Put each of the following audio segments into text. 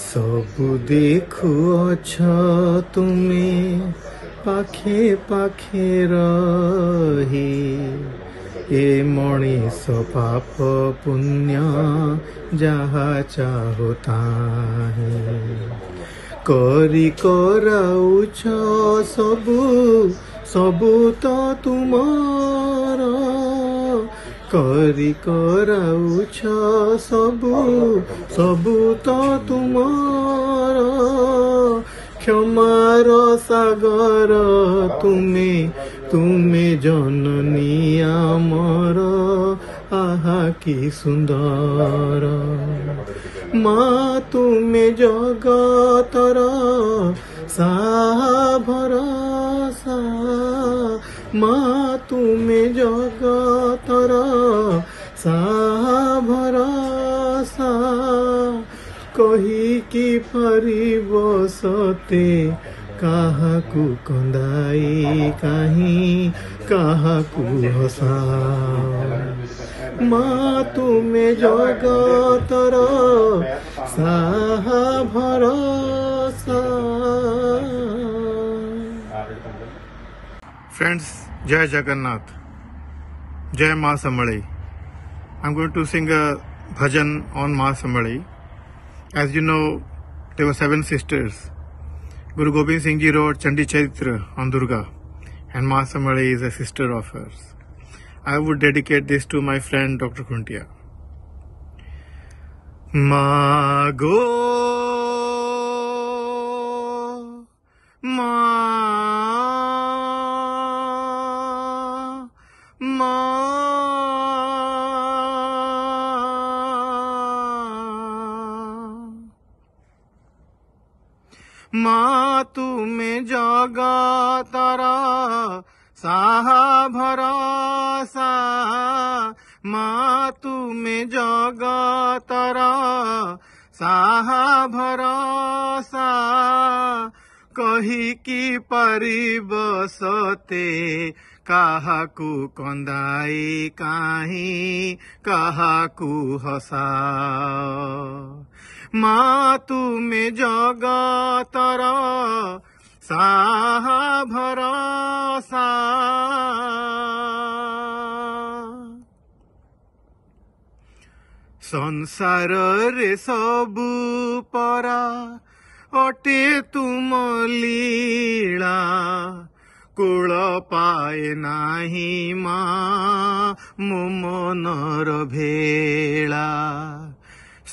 ସବୁ ଦେଖୁଅଛ ତୁମେ ପାଖେ ପାଖେ ରହି ଏ ମଣିଷ ପାପ ପୁଣ୍ୟ ଯାହା ଚାହୁ ତାହିଁ କରି କରାଉଛ ସବୁ ସବୁ ତ ତୁମ କରି କରାଉଛ ସବୁ ସବୁ ତ ତୁମର ক্ষমার সাগর তুমি তুমি জননী আমার আহা কি সুন্দর মা তুমি জগতর সাহা ভরসা মা তুমি জগত ভরসা ভরসা କହିକି ପାରିବ ସତେ କାହାକୁ କନ୍ଦାଇ କାହିଁ କାହାକୁ ହସା ମା ତୁମେ ଜଗତର ସାହା ଭରସା ଫ୍ରେଣ୍ଡସ୍ ଜୟ Jagannath Jai Ma Samali. I'm going to sing a bhajan on Ma Samali. As you know, there were seven sisters. Guru Gobind Singh Ji wrote Chandi Chaitra on Durga, and Ma Samali is a sister of hers. I would dedicate this to my friend Dr. Kuntia. Ma Go माँ तुम्हें जागा तारा साहा भरा सा माँ तुम्हें जागा तारा साहा भरा सा कही कि परिबसते काहाकु कन्दाई काहीँ काहाकु हसा माँ तू में जगा तरा साहा भरा सा संसार रे सबु परा অটে তুমলীলা কুল পায়ে নাহি মা মো মনর ভেলা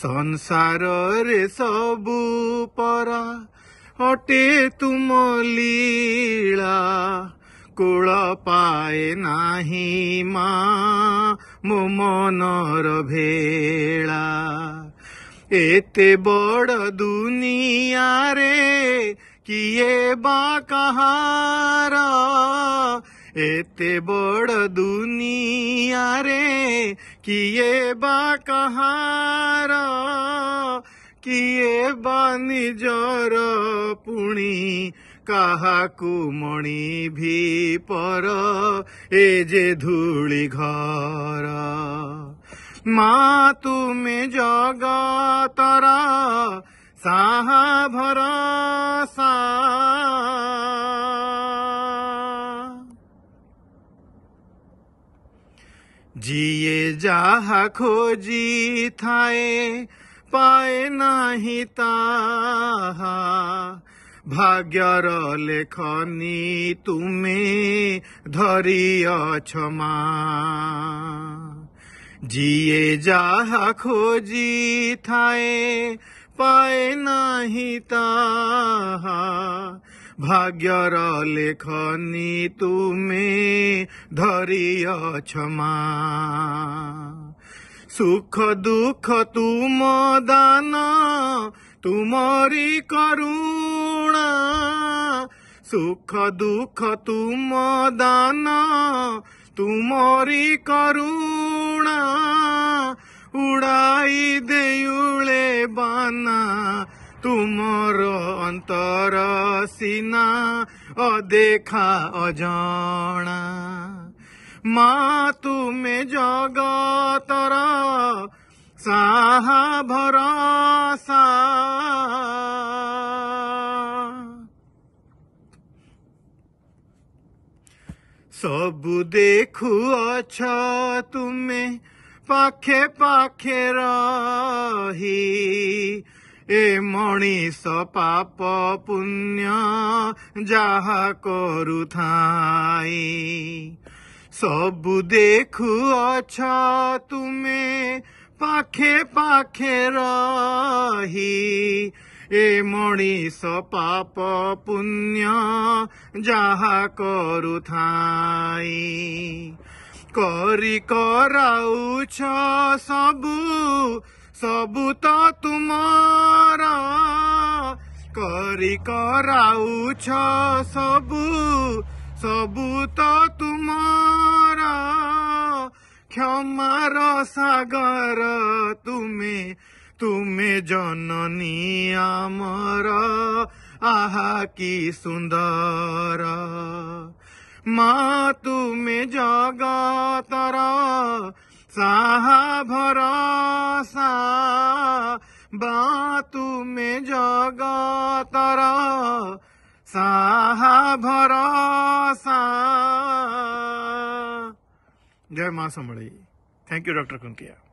संसार रे सबु परा अटे तुम लीळा कुळ पाए नाही मा मनर भेळा एते बड़ दुनिया रे কিয়ে বা কাহারা एते बड़ दुनिया रे किए बा कहार किए बा निजर पुणी कहा मणि भी पर ए जे धूली घर मा तुमे जग तर साहा भरा सा जिए जा खोजी थाए पाए नाही ताहा भाग्य लेखनी तुम्हें धरिया जिए जाहा खोजी थाए पाए नाही ताहा ভাগ্যর লেখনি তুমি ধরিয়ছ মা সুখ দুঃখ তুম দান তুমরি করুণা সুখ দুঃখ তুম দান তুমরি করুণা উড়াই দেউলে বানা ତୁମର ଅନ୍ତର ସିନା ଅଦେଖା ଅଜଣା ମା ତୁମେ ଜଗତର ସାହା ଭରସା ସବୁ ଦେଖୁଅଛ ତୁମେ ପାଖେ ପାଖେ ରହି ଏ ମଣିଷ ପାପ ପୁଣ୍ୟ ଯାହା କରୁଥାଏ ସବୁ ଦେଖୁଅଛ ତୁମେ ପାଖେ ପାଖେ ରହି ଏ ମଣିଷ ପାପ ପୁଣ୍ୟ ଯାହା କରୁଥାଏ କରି କରାଉଛ ସବୁ सब तुमारा करी कराउछ सब सब त तुमारा क्षमार सागर तुमे तुमे जननी आमर आहा कि सुन्दर मा तुमे जगतरा साहा भरोसा बातु में जगा साहा भरोसा जय मां समड़ी थैंक यू डॉक्टर कुंकिया